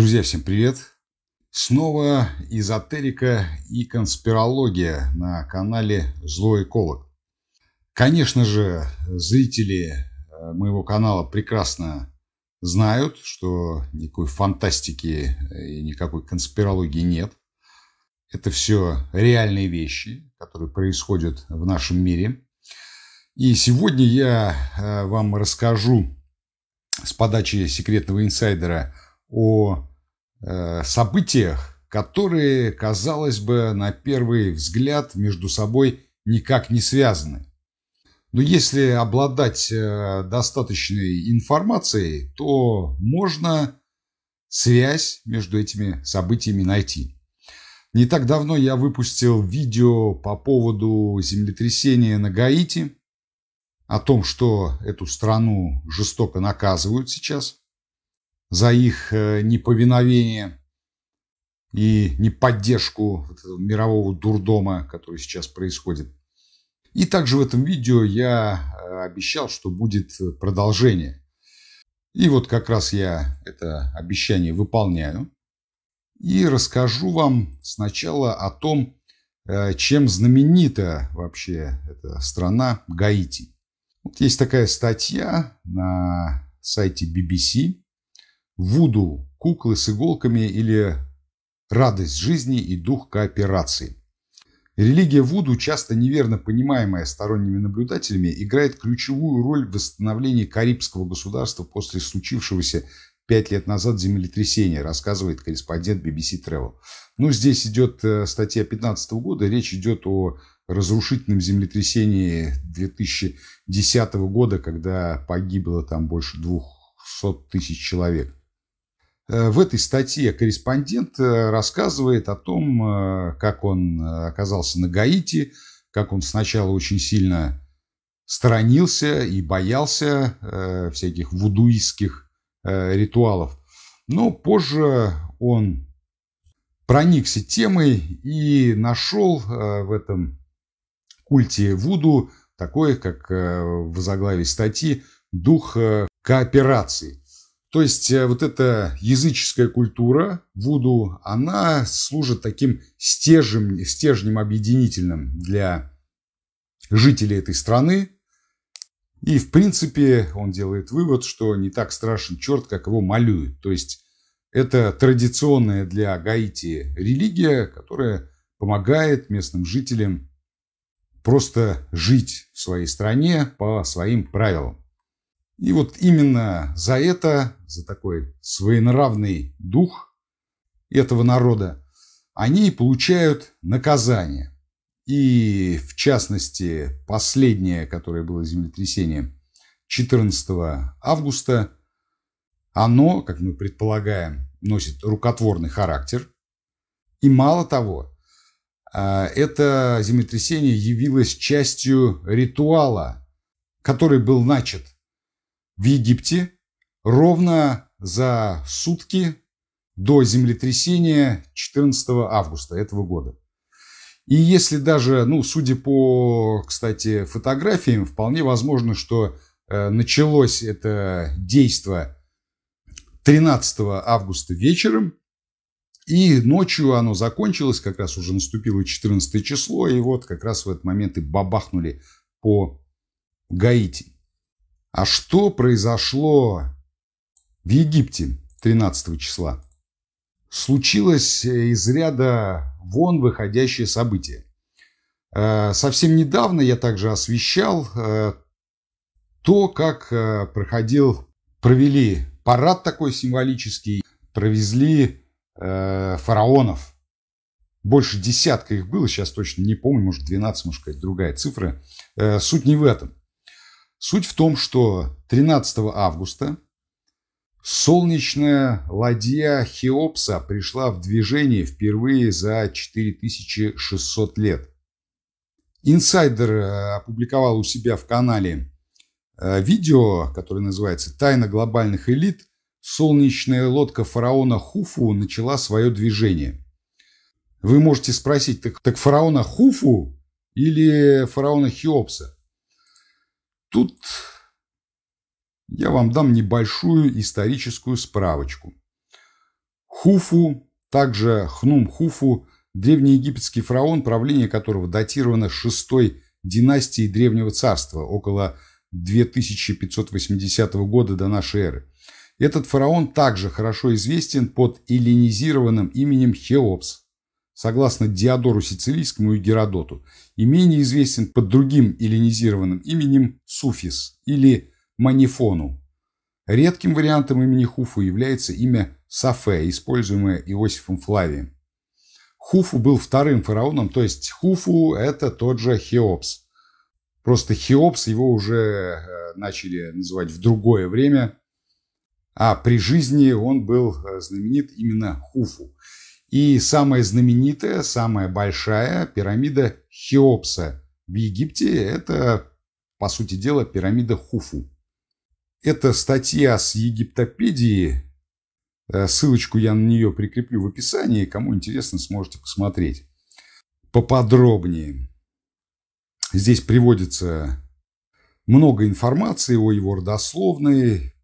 Друзья, всем привет! Снова эзотерика и конспирология на канале Злой Эколог. Конечно же, зрители э, моего канала прекрасно знают, что никакой фантастики э, и никакой конспирологии нет. Это все реальные вещи, которые происходят в нашем мире. И сегодня я э, вам расскажу с подачи секретного инсайдера о Э, событиях, которые, казалось бы, на первый взгляд между собой никак не связаны. Но если обладать э, достаточной информацией, то можно связь между этими событиями найти. Не так давно я выпустил видео по поводу землетрясения на Гаити, о том, что эту страну жестоко наказывают сейчас за их э, неповиновение и неподдержку вот мирового дурдома, который сейчас происходит. И также в этом видео я э, обещал, что будет э, продолжение. И вот как раз я это обещание выполняю. И расскажу вам сначала о том, чем знаменита вообще эта страна Гаити. Вот есть такая статья на сайте BBC, вуду, куклы с иголками или радость жизни и дух кооперации. Религия Вуду, часто неверно понимаемая сторонними наблюдателями, играет ключевую роль в восстановлении карибского государства после случившегося пять лет назад землетрясения, рассказывает корреспондент BBC Travel. Ну, здесь идет э, статья 2015 года, речь идет о разрушительном землетрясении 2010 года, когда погибло там больше 200 тысяч человек. Э, в этой статье корреспондент э, рассказывает о том, э, как он оказался на Гаити, как он сначала очень сильно сторонился и боялся всяких вудуистских ритуалов. Но позже он проникся темой и нашел в этом культе Вуду такое, как в заглаве статьи, дух кооперации. То есть э, вот эта языческая культура, вуду, она служит таким стержнем, стержнем объединительным для жителей этой страны. И, в принципе, он делает вывод, что не так страшен черт, как его малюют. То есть это традиционная для Гаити религия, которая помогает местным жителям просто жить в своей стране по своим правилам. И вот именно за это, за такой своенравный дух этого народа, они получают наказание. И в частности, последнее, которое было землетрясение 14 августа, оно, как мы предполагаем, носит рукотворный характер. И мало того, а, это землетрясение явилось частью ритуала, который был начат в Египте ровно за сутки до землетрясения 14 августа этого года. И если даже, ну, судя по, кстати, фотографиям, вполне возможно, что э, началось это действие 13 августа вечером, и ночью оно закончилось, как раз уже наступило 14 число, и вот как раз в этот момент и бабахнули по Гаити. А что произошло в Египте 13 числа? Случилось э, из ряда вон выходящее событие. Э, совсем недавно я также освещал э, то, как проходил, провели парад такой символический, провезли фараонов. Больше десятка их было, сейчас точно не помню, может 12, может какая-то другая цифра. Суть не в этом. Суть в том, что 13 августа солнечная ладья Хеопса пришла в движение впервые за 4600 лет. Инсайдер э, опубликовал у себя в канале э, видео, которое называется «Тайна глобальных элит. Солнечная лодка фараона Хуфу начала свое движение». Вы можете спросить, так, так фараона Хуфу или фараона Хеопса? Тут я вам дам небольшую историческую справочку. Хуфу, также Хнум-Хуфу, древнеегипетский фараон, правление которого датировано шестой династией Древнего Царства, около 2580 года до нашей эры. Этот фараон также хорошо известен под эллинизированным именем Хеопс согласно Диодору Сицилийскому и Геродоту, и менее известен под другим эллинизированным именем Суфис или Манифону. Редким вариантом имени Хуфу является имя Сафе, используемое Иосифом Флавием. Хуфу был вторым фараоном, то есть Хуфу – это тот же Хеопс. Просто Хеопс его уже э, начали называть в другое время, а при жизни он был э, знаменит именно Хуфу и самая знаменитая, самая большая пирамида Хеопса в Египте – это, по сути дела, пирамида Хуфу. Это статья с Египтопедии, э, ссылочку я на нее прикреплю в описании, кому интересно, сможете посмотреть поподробнее. Здесь приводится много информации о его родословной,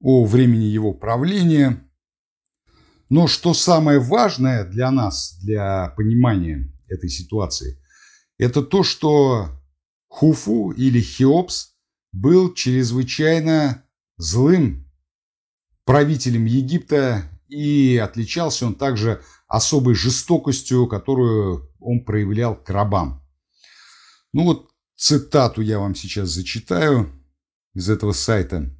о времени его правления – но что самое важное для нас, для понимания этой ситуации, это то, что Хуфу или Хеопс был чрезвычайно злым правителем Египта, и отличался он также особой жестокостью, которую он проявлял к рабам. Ну вот цитату я вам сейчас зачитаю из этого сайта.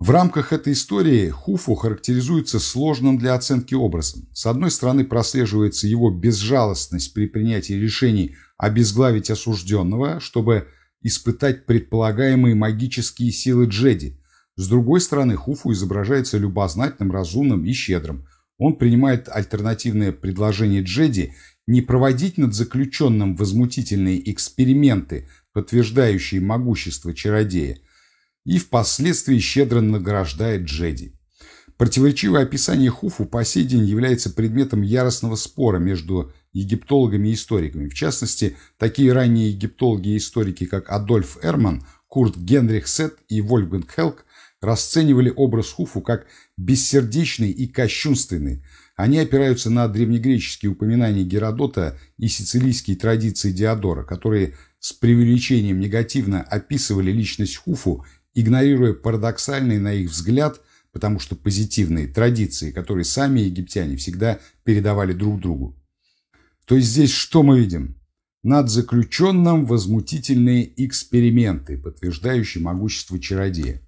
В рамках этой истории Хуфу характеризуется сложным для оценки образом. С одной стороны прослеживается его безжалостность при принятии решений обезглавить осужденного, чтобы испытать предполагаемые магические силы Джеди. С другой стороны Хуфу изображается любознательным, разумным и щедрым. Он принимает альтернативное предложение Джеди не проводить над заключенным возмутительные эксперименты, подтверждающие могущество чародея, и впоследствии щедро награждает Джеди. Противоречивое описание Хуфу по сей день является предметом яростного спора между египтологами и историками. В частности, такие ранние египтологи и историки, как Адольф Эрман, Курт Генрих Сет и Вольфганг Хелк, расценивали образ Хуфу как бессердечный и кощунственный. Они опираются на древнегреческие упоминания Геродота и сицилийские традиции Диодора, которые с преувеличением негативно описывали личность Хуфу игнорируя парадоксальные, на их взгляд, потому что позитивные традиции, которые сами египтяне всегда передавали друг другу. То есть здесь что мы видим? Над заключенным возмутительные эксперименты, подтверждающие могущество чародея.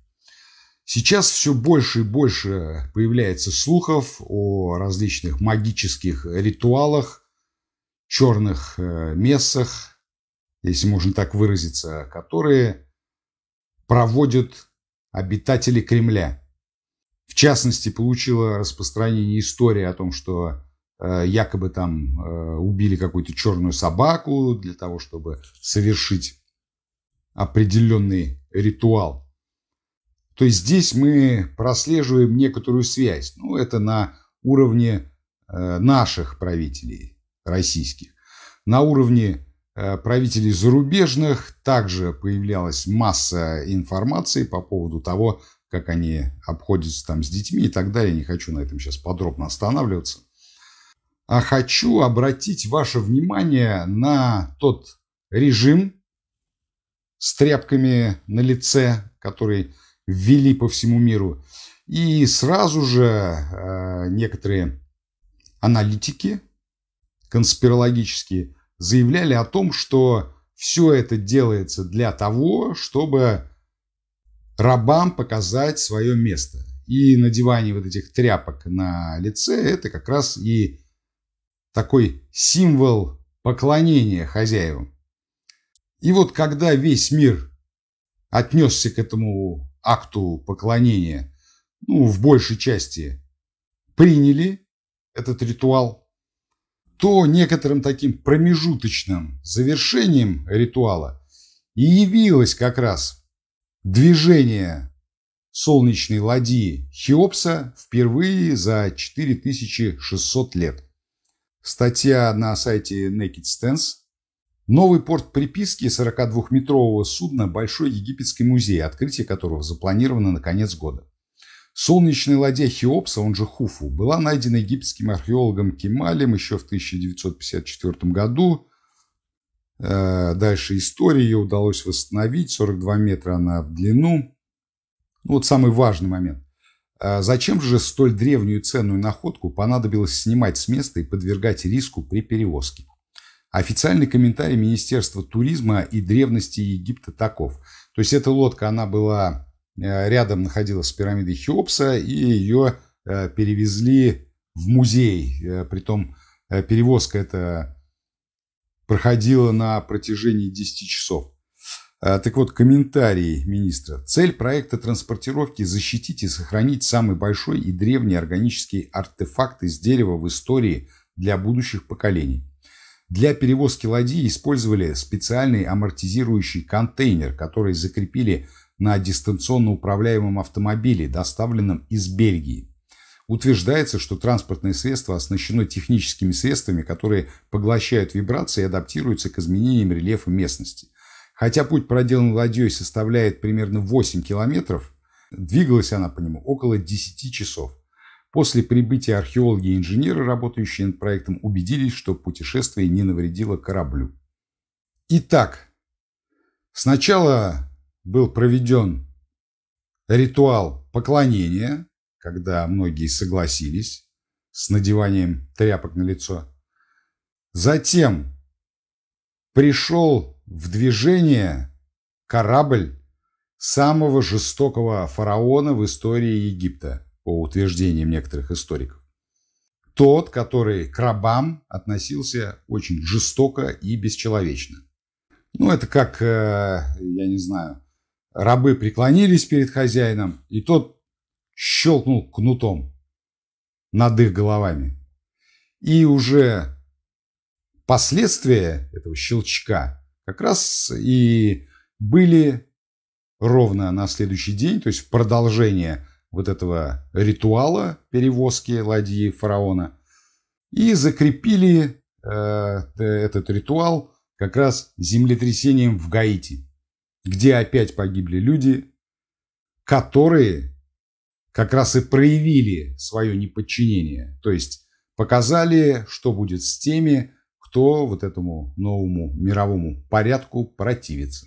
Сейчас все больше и больше появляется слухов о различных магических ритуалах, черных э, мессах, если можно так выразиться, которые проводят обитатели Кремля. В частности, получила распространение история о том, что э, якобы там э, убили какую-то черную собаку для того, чтобы совершить определенный ритуал. То есть здесь мы прослеживаем некоторую связь. Ну, это на уровне э, наших правителей российских. На уровне Э, правителей зарубежных также появлялась масса информации по поводу того, как они обходятся там с детьми и так далее. Не хочу на этом сейчас подробно останавливаться. А хочу обратить ваше внимание на тот режим с тряпками на лице, который ввели по всему миру. И сразу же э, некоторые аналитики конспирологические заявляли о том, что все это делается для того, чтобы рабам показать свое место. И надевание вот этих тряпок на лице – это как раз и такой символ поклонения хозяевам. И вот когда весь мир отнесся к этому акту поклонения, ну, в большей части приняли этот ритуал – то некоторым таким промежуточным завершением ритуала и явилось как раз движение солнечной ладьи Хеопса впервые за 4600 лет. Статья на сайте Naked Stance. Новый порт приписки 42-метрового судна Большой египетский музей, открытие которого запланировано на конец года. Солнечная ладья Хеопса, он же Хуфу, была найдена египетским археологом Кемалем еще в 1954 году. Э, дальше истории ее удалось восстановить. 42 метра она в длину. Ну, вот самый важный момент. Э, зачем же столь древнюю ценную находку понадобилось снимать с места и подвергать риску при перевозке? Официальный комментарий Министерства туризма и древности Египта таков. То есть эта лодка, она была Э, рядом находилась пирамида Хеопса, и ее э, перевезли в музей. Э, притом перевозка эта проходила на протяжении 10 часов. Так вот, комментарии министра. Цель проекта транспортировки – защитить и сохранить самый большой и древний органический артефакт из дерева в истории для будущих поколений. Для перевозки ладьи использовали специальный амортизирующий контейнер, который закрепили на дистанционно управляемом автомобиле, доставленном из Бельгии. Утверждается, что транспортное средство оснащено техническими средствами, которые поглощают вибрации и адаптируются к изменениям рельефа местности. Хотя путь, проделанный ладьей, составляет примерно 8 километров, двигалась она по нему около 10 часов. После прибытия археологи и инженеры, работающие над проектом, убедились, что путешествие не навредило кораблю. Итак, сначала был проведен ритуал поклонения, когда многие согласились с надеванием тряпок на лицо. Затем пришел в движение корабль самого жестокого фараона в истории Египта, по утверждениям некоторых историков. Тот, который к рабам относился очень жестоко и бесчеловечно. Ну, это как, э, я не знаю, Рабы преклонились перед хозяином, и тот щелкнул кнутом над их головами. И уже последствия этого щелчка как раз и были ровно на следующий день, то есть продолжение вот этого ритуала перевозки ладьи фараона, и закрепили э, этот ритуал как раз землетрясением в Гаити где опять погибли люди, которые как раз и проявили свое неподчинение, то есть показали, что будет с теми, кто вот этому новому мировому порядку противится.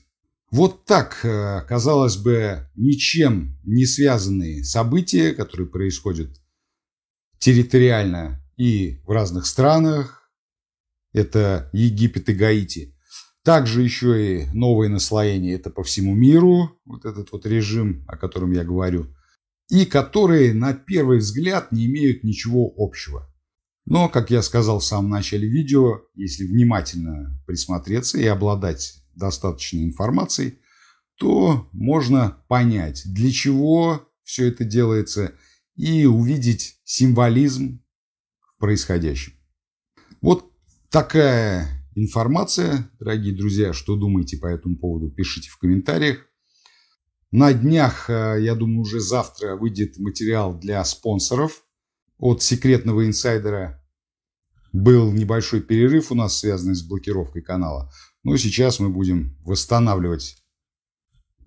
Вот так, э, казалось бы, ничем не связанные события, которые происходят территориально и в разных странах, это Египет и Гаити, также еще и новые наслоения – это по всему миру, вот этот вот режим, о котором я говорю, и которые на первый взгляд не имеют ничего общего. Но, как я сказал в самом начале видео, если внимательно присмотреться и обладать достаточной информацией, то можно понять, для чего все это делается, и увидеть символизм в происходящем. Вот такая информация. Дорогие друзья, что думаете по этому поводу, пишите в комментариях. На днях, э, я думаю, уже завтра выйдет материал для спонсоров. От секретного инсайдера был небольшой перерыв у нас, связанный с блокировкой канала. Но сейчас мы будем восстанавливать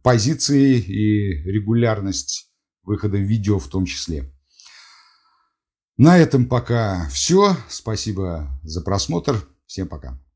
позиции и регулярность выхода видео в том числе. На этом пока все. Спасибо за просмотр. Всем пока.